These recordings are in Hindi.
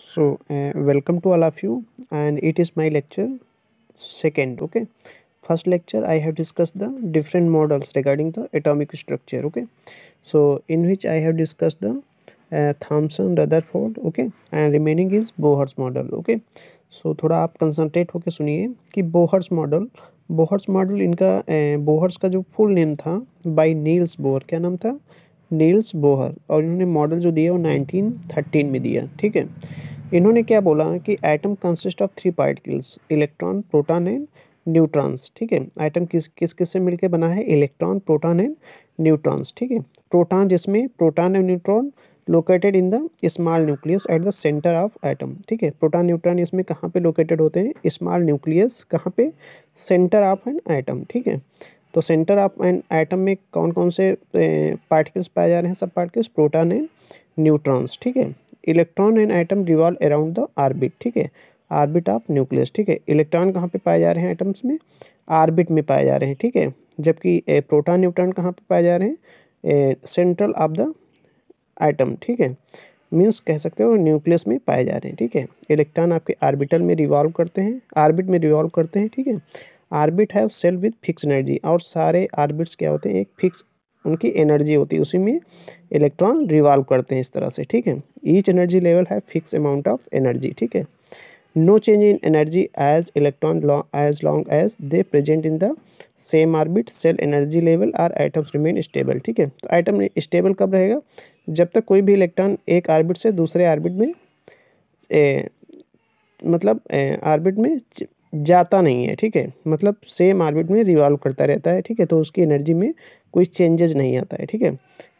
so uh, welcome to all of you and it is my lecture second okay first lecture i have discussed the different models regarding the atomic structure okay so in which i have discussed the uh, thomson rutherford okay and remaining is bohr's model okay so थोड़ा आप कंसंट्रेट होकर सुनिए कि बोहर्स मॉडल बोहर्स मॉडल इनका बोहर्स का जो फुल नेम था बाय नील्स बोहर क्या नाम था नील्स बोहर और इन्होंने मॉडल जो दिया वो 1913 में दिया ठीक है इन्होंने क्या बोला कि atom consist of three particles electron proton and neutrons ठीक है आइटम किस किस किस से मिलकर बना है इलेक्ट्रॉन प्रोटॉन एंड न्यूट्रॉन्स ठीक है प्रोटॉन जिसमें proton and neutron located in the small nucleus at the centre of atom ठीक है प्रोटॉन न्यूट्रॉन इसमें कहाँ पे लोकेटेड होते हैं स्मॉल न्यूक्लियस कहाँ पे सेंटर ऑफ एन एटम ठीक है तो सेंटर ऑफ एन आइटम में कौन कौन से पार्टिकल्स पाए जा रहे हैं सब पार्टिकल्स प्रोटॉन एंड न्यूट्रॉन्स ठीक है electron and atom revolve around the orbit ठीक है आर्बिट ऑफ न्यूक्लियस ठीक है इलेक्ट्रॉन कहाँ पे पाए जा रहे हैं आइटम्स में आर्बिट में पाए जा रहे हैं ठीक है जबकि प्रोटॉन न्यूट्रॉन कहाँ पर पाए जा रहे हैं सेंट्रल ऑफ द आइटम ठीक है मीन्स कह सकते हो न्यूक्लियस में पाए जा रहे हैं ठीक है इलेक्ट्रॉन आपके आर्बिटल में रिवॉल्व करते हैं आर्बिट में रिवॉल्व करते हैं ठीक है आर्बिट है सेल विथ फिक्स एनर्जी और सारे आर्बिट्स क्या होते हैं एक फिक्स उनकी एनर्जी होती है उसी में इलेक्ट्रॉन रिवॉल्व करते हैं इस तरह से ठीक है ईच एनर्जी लेवल है फिक्स अमाउंट ऑफ एनर्जी ठीक है no change in energy as electron law as long as they present in the same orbit shell energy level are atoms remain stable ठीक है तो आइटम स्टेबल कब रहेगा जब तक कोई भी इलेक्ट्रॉन एक आर्बिट से दूसरे आर्बिट में ए, मतलब आर्बिट में जाता नहीं है ठीक है मतलब सेम ऑर्बिट में रिवॉल्व करता रहता है ठीक है तो उसकी एनर्जी में कोई चेंजेज नहीं आता है ठीक है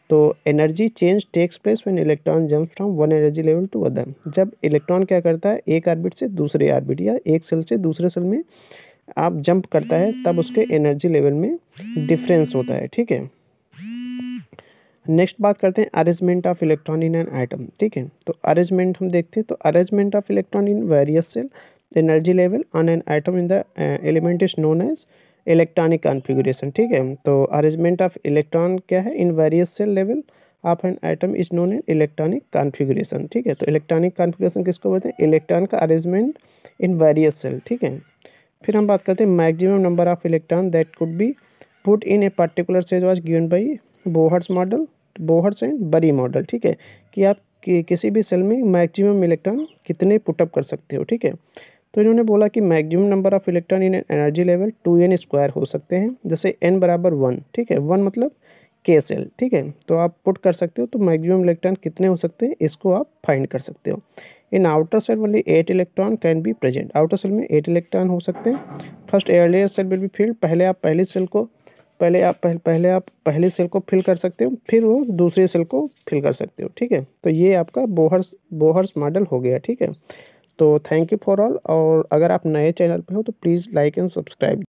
तो energy change takes place when electron jumps from one energy level to other जब इलेक्ट्रॉन क्या करता है एक आर्बिट से दूसरे आर्बिट या एक सेल से दूसरे सेल में आप जंप करता है तब उसके एनर्जी लेवल में डिफरेंस होता है ठीक है नेक्स्ट बात करते हैं arrangement of electron in an atom ठीक है तो अरेंजमेंट हम देखते हैं तो arrangement of electron in various shell The energy level on an atom in the uh, element is known as electronic configuration ठीक है तो अरेंजमेंट ऑफ इलेक्ट्रॉन क्या है in various shell level of an atom is known as electronic configuration ठीक है तो इलेक्ट्रॉनिक configuration किसको बोलते हैं इलेक्ट्रॉन का अरेंजमेंट इन various सेल ठीक है फिर हम बात करते हैं maximum number of electron that could be put in a particular shell was given by Bohr's model Bohr's and Bury model ठीक है कि आप कि, किसी भी सेल में मैक्सिमम इलेक्ट्रॉन कितने पुटअप कर सकते हो ठीक है तो इन्होंने बोला कि maximum number of electron in energy level two n square हो सकते हैं जैसे एन बराबर वन ठीक है वन मतलब के सेल ठीक है तो आप पुट कर सकते हो तो मैक्सिमम इलेक्ट्रॉन कितने हो सकते हैं इसको आप फाइंड कर सकते हो in outer shell only eight electron can be present outer shell में एट इलेक्ट्रॉन हो सकते हैं first earlier shell will be filled पहले आप पहले सेल को पहले आप पहले, पहले आप पहले सेल को फिल कर सकते हो फिर वो दूसरे सेल को फिल कर सकते हो ठीक है तो ये आपका बोहर्स बोहर्स मॉडल हो गया ठीक है तो थैंक यू फॉर ऑल और अगर आप नए चैनल पे हो तो प्लीज़ लाइक एंड सब्सक्राइब